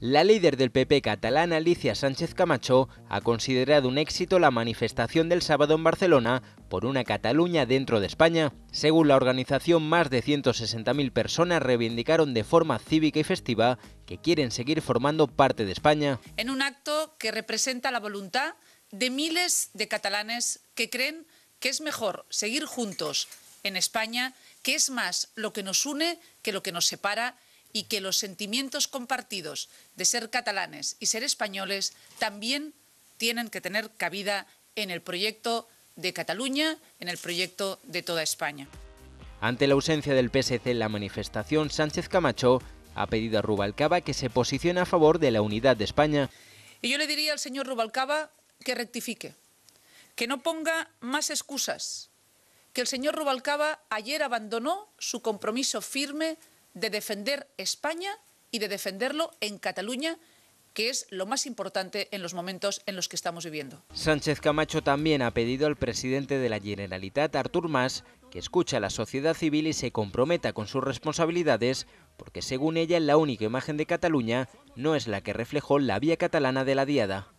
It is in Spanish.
La líder del PP catalana, Alicia Sánchez Camacho, ha considerado un éxito la manifestación del sábado en Barcelona por una Cataluña dentro de España. Según la organización, más de 160.000 personas reivindicaron de forma cívica y festiva que quieren seguir formando parte de España. En un acto que representa la voluntad de miles de catalanes que creen que es mejor seguir juntos en España, que es más lo que nos une que lo que nos separa y que los sentimientos compartidos de ser catalanes y ser españoles también tienen que tener cabida en el proyecto de Cataluña, en el proyecto de toda España. Ante la ausencia del PSC en la manifestación, Sánchez Camacho ha pedido a Rubalcaba que se posicione a favor de la unidad de España. Y yo le diría al señor Rubalcaba que rectifique, que no ponga más excusas, que el señor Rubalcaba ayer abandonó su compromiso firme de defender España y de defenderlo en Cataluña que es lo más importante en los momentos en los que estamos viviendo. Sánchez Camacho también ha pedido al presidente de la Generalitat, Artur Mas, que escuche a la sociedad civil y se comprometa con sus responsabilidades, porque según ella la única imagen de Cataluña no es la que reflejó la vía catalana de la Diada.